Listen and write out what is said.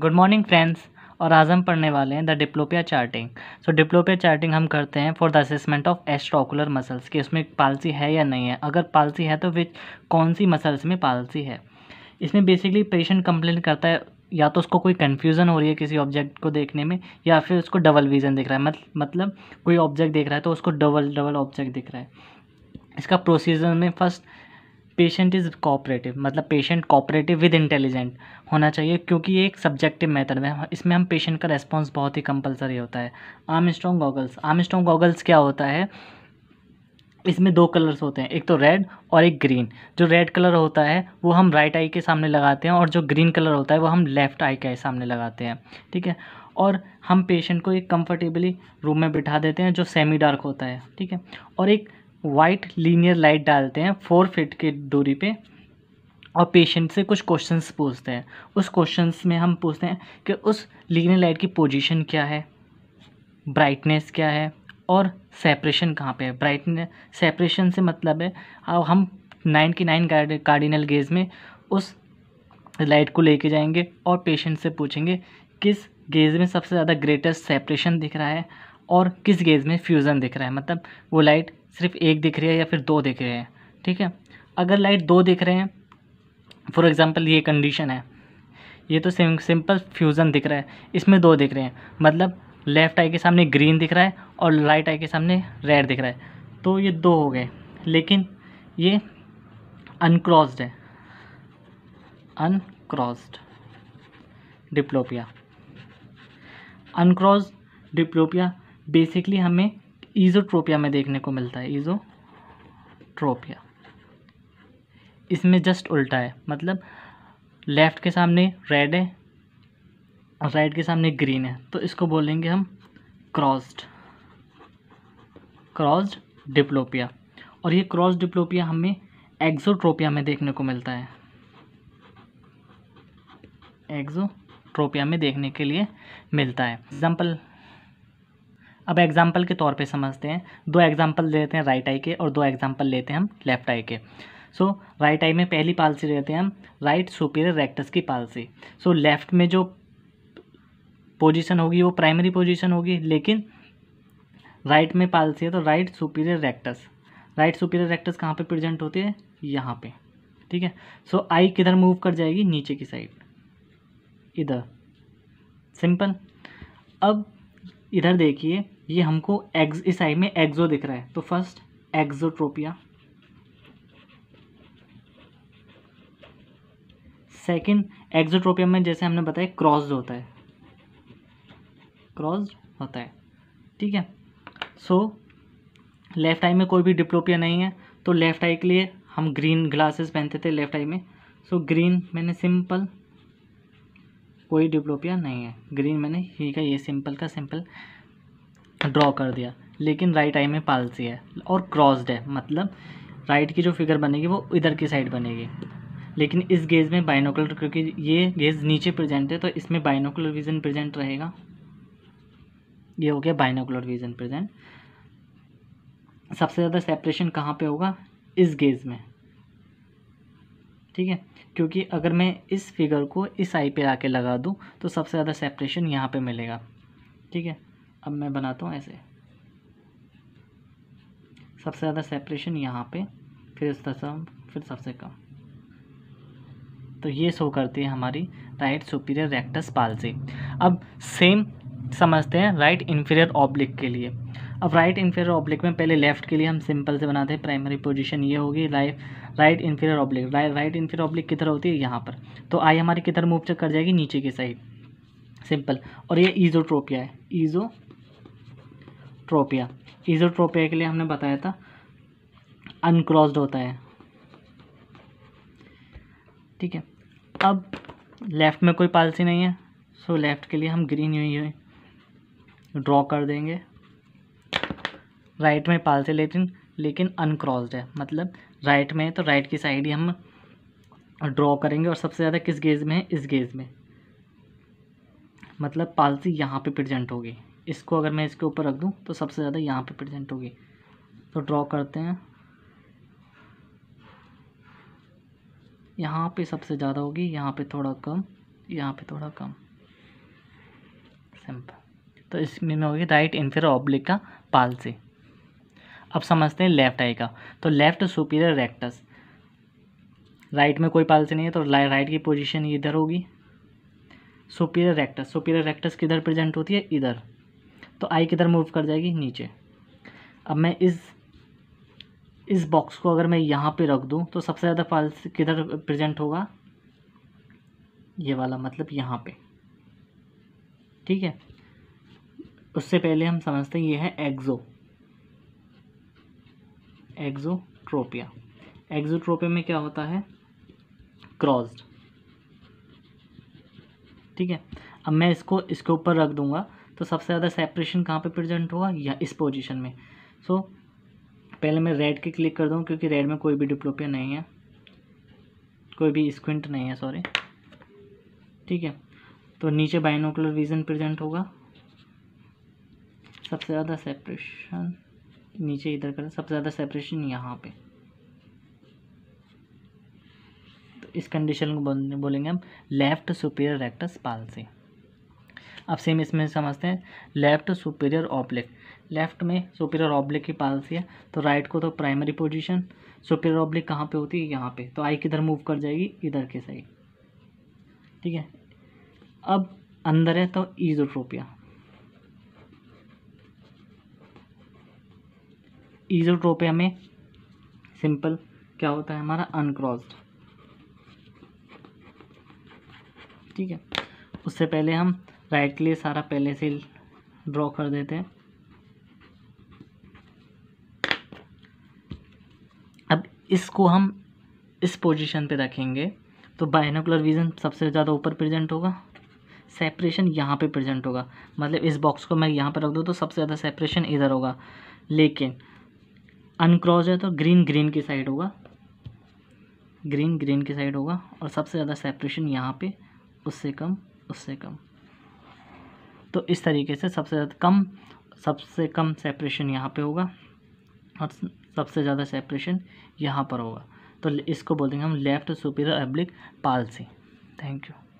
good morning friends और आज हम पढ़ने वाले हैं the diplopia charting so diplopia charting हम करते हैं for the assessment of extraocular muscles कि उसमें पालसी है या नहीं है अगर पालसी है तो विच कौन सी मसल्स में पालसी है इसमें बेसिकली पेशेंट कंप्लेन करता है या तो उसको कोई कन्फ्यूज़न हो रही है किसी ऑब्जेक्ट को देखने में या फिर उसको डबल विज़न दिख रहा है मतलब मतलब कोई ऑब्जेक्ट देख रहा है तो उसको डबल डबल ऑब्जेक्ट दिख रहा है इसका प्रोसीजर में फर्स्ट पेशेंट इज़ कोऑपरेटिव मतलब पेशेंट कोऑपरेटिव विद इंटेलिजेंट होना चाहिए क्योंकि ये एक सब्जेक्टिव मेथड है इसमें हम पेशेंट का रेस्पॉन्स बहुत ही कंपलसरी होता है Armstrong goggles Armstrong goggles क्या होता है इसमें दो कलर्स होते हैं एक तो रेड और एक ग्रीन जो रेड कलर होता है वो हम राइट आई के सामने लगाते हैं और जो ग्रीन कलर होता है वो हम लेफ़्ट आई के सामने लगाते हैं ठीक है और हम पेशेंट को एक कंफर्टेबली रूम में बिठा देते हैं जो सेमी डार्क होता है ठीक है और एक वाइट लीनियर लाइट डालते हैं फोर फिट के दूरी पे और पेशेंट से कुछ क्वेश्चंस पूछते हैं उस क्वेश्चंस में हम पूछते हैं कि उस लीनियर लाइट की पोजीशन क्या है ब्राइटनेस क्या है और सेपरेशन कहाँ पे है ब्राइटनेस सेपरेशन से मतलब है अब हम नाइन की नाइन कार्डिनल गेज में उस लाइट को लेके जाएंगे और पेशेंट से पूछेंगे किस गेज में सबसे ज़्यादा ग्रेटेस्ट सेपरेशन दिख रहा है और किस गेज में फ्यूज़न दिख रहा है मतलब वो लाइट सिर्फ एक दिख रही है या फिर दो दिख रहे हैं ठीक है अगर लाइट दो दिख रहे हैं फॉर एग्ज़ाम्पल ये कंडीशन है ये तो सिंपल फ्यूज़न दिख रहा है इसमें दो दिख रहे हैं मतलब लेफ़्ट आई के सामने ग्रीन दिख रहा है और राइट आई के सामने रेड दिख रहा है तो ये दो हो गए लेकिन ये अनक्रॉस्ड है uncrossed diplopia uncrossed diplopia basically हमें ईजोट्रोपिया में देखने को मिलता है ईजोट्रोपिया इसमें जस्ट उल्टा है मतलब लेफ़्ट के सामने रेड है और राइट के सामने ग्रीन है तो इसको बोलेंगे हम क्रॉस्ड क्रॉस्ड डिप्लोपिया और ये क्रॉस डिप्लोपिया हमें एक्जोट्रोपिया में देखने को मिलता है एक्जोट्रोपिया में देखने के लिए मिलता है एग्जाम्पल अब एग्जाम्पल के तौर पे समझते हैं दो एग्जाम्पल लेते हैं राइट आई के और दो एग्जाम्पल लेते हैं हम लेफ्ट आई के सो राइट आई में पहली पालसी लेते हैं हम राइट सुपीरियर रेक्टस की पालसी सो so, लेफ्ट में जो पोजीशन होगी वो प्राइमरी पोजीशन होगी लेकिन राइट right में पालसी है तो right superior rectus right superior rectus कहाँ पे प्रेजेंट होती है यहाँ पे ठीक है सो आई किधर मूव कर जाएगी नीचे की साइड इधर सिंपल अब इधर देखिए ये हमको एग्ज इस आई में एग्जो दिख रहा है तो फर्स्ट एग्जोट्रोपिया सेकंड एग्जोट्रोपिया में जैसे हमने बताया क्रॉस होता है क्रॉस होता है ठीक है सो लेफ़्ट आई में कोई भी डिप्लोपिया नहीं है तो लेफ़्ट आई के लिए हम ग्रीन ग्लासेस पहनते थे लेफ़्ट आई में सो so, ग्रीन मैंने सिंपल कोई डिप्लोपिया नहीं है ग्रीन मैंने ठीक है ये सिंपल का सिंपल ड्रॉ कर दिया लेकिन राइट आई में पालसी है और क्रॉस्ड है मतलब राइट की जो फिगर बनेगी वो इधर की साइड बनेगी लेकिन इस गेज में बाइनोकुलर क्योंकि ये गेज नीचे प्रेजेंट है तो इसमें बाइनोकुलर विज़न प्रेजेंट रहेगा ये हो गया बाइनोकुलर विज़न प्रेजेंट सबसे ज़्यादा सेपरेशन कहाँ पे होगा इस गेज में ठीक है क्योंकि अगर मैं इस फिगर को इस आई पे आके लगा दूँ तो सबसे ज़्यादा सेपरेशन यहाँ पर मिलेगा ठीक है अब मैं बनाता हूँ ऐसे सबसे ज़्यादा सेपरेशन यहाँ पे फिर इस दशम फिर सबसे कम तो ये शो करती है हमारी राइट सुपीरियर रेक्टस पालसी अब सेम समझते हैं राइट इन्फीरियर ऑब्लिक के लिए अब राइट इन्फीरियर ऑब्लिक में पहले लेफ्ट के लिए हम सिंपल से बनाते हैं प्राइमरी पोजीशन ये होगी right right inferior oblique right inferior oblique किधर होती है यहाँ पर तो आई हमारी किधर मूव चेक कर जाएगी नीचे की साइड सिंपल और ये ईजोट्रोपिया है ईजो ईजोट्रोपिया ईजोट्रोपिया के लिए हमने बताया था अनक्रॉस्ड होता है ठीक है अब लेफ़्ट में कोई पालसी नहीं है सो लेफ़्ट के लिए हम ग्रीन हुई हुई ड्रॉ कर देंगे राइट में पालसी लेकिन लेकिन अनक्रॉस्ड है मतलब राइट में है तो राइट की साइड ही हम ड्रॉ करेंगे और सबसे ज़्यादा किस गेज में है इस गेज में मतलब पालसी यहाँ पे प्रेजेंट होगी इसको अगर मैं इसके ऊपर रख दूँ तो सबसे ज़्यादा यहाँ पे प्रेजेंट होगी तो ड्रॉ करते हैं यहाँ पे सबसे ज़्यादा होगी यहाँ पे थोड़ा कम यहाँ पे थोड़ा कम सिंपल तो इसमें में होगी राइट इन्फीरियर ऑब्लिक का पालसी अब समझते हैं लेफ्ट आई का तो लेफ्ट सुपीरियर रेक्टस राइट में कोई पालसी नहीं है तो राइट की पोजीशन इधर होगी सुपीरियर रेक्टस सुपीरियर रेक्टस किधर प्रेजेंट होती है इधर तो आई किधर मूव कर जाएगी नीचे अब मैं इस इस बॉक्स को अगर मैं यहाँ पे रख दूँ तो सबसे ज़्यादा फाल्स किधर प्रेजेंट होगा ये वाला मतलब यहाँ पे ठीक है उससे पहले हम समझते हैं ये है एग्जो एग्जोट्रोपिया एग्जोट्रोपिया में क्या होता है क्रॉस्ड ठीक है अब मैं इसको इसके ऊपर रख दूँगा तो सबसे ज़्यादा सेपरेशन कहाँ पे प्रेजेंट हुआ या इस पोजीशन में सो so, पहले मैं रेड के क्लिक कर दूँ क्योंकि रेड में कोई भी डिप्लोपिया नहीं है कोई भी स्क्विंट नहीं है सॉरी ठीक है तो नीचे बाइनोकुलर विजन प्रजेंट होगा सबसे ज़्यादा सेपरेशन नीचे इधर कर सबसे ज़्यादा सेपरेशन यहाँ पर तो इस कंडीशन को बोलेंगे हम लेफ्ट सुपीरियर रेक्टस पालसी अब सेम इसमें समझते हैं लेफ्ट सुपीरियर ऑब्लिक लेफ्ट में सुपीरियर ऑब्लिक की पॉलिसी है तो राइट को तो प्राइमरी पोजिशन सुपीरियर ऑब्लिक कहाँ पर होती है यहाँ पे तो आई किधर मूव कर जाएगी इधर के सही ठीक है अब अंदर है तो ईजोट्रोपिया ईजोट्रोपिया में सिंपल क्या होता है हमारा अनक्रॉस्ड ठीक है उससे पहले हम राइट के लिए सारा पहले से ड्रॉ कर देते हैं अब इसको हम इस पोजीशन पे रखेंगे तो बायनोकुलर विज़न सबसे ज़्यादा ऊपर प्रेजेंट होगा सेपरेशन यहाँ पे प्रेजेंट होगा मतलब इस बॉक्स को मैं यहाँ पर रख दूँ तो सबसे ज़्यादा सेपरेशन इधर होगा लेकिन अनक्रॉस है तो ग्रीन ग्रीन की साइड होगा ग्रीन ग्रीन की साइड होगा और सबसे ज़्यादा सेपरेशन यहाँ पे उससे कम उससे कम तो इस तरीके से सबसे ज़्यादा कम सबसे कम सेपरेशन यहाँ पे होगा और सबसे ज़्यादा सेपरेशन यहाँ पर होगा तो इसको बोल देंगे हम left superior oblique palsy thank you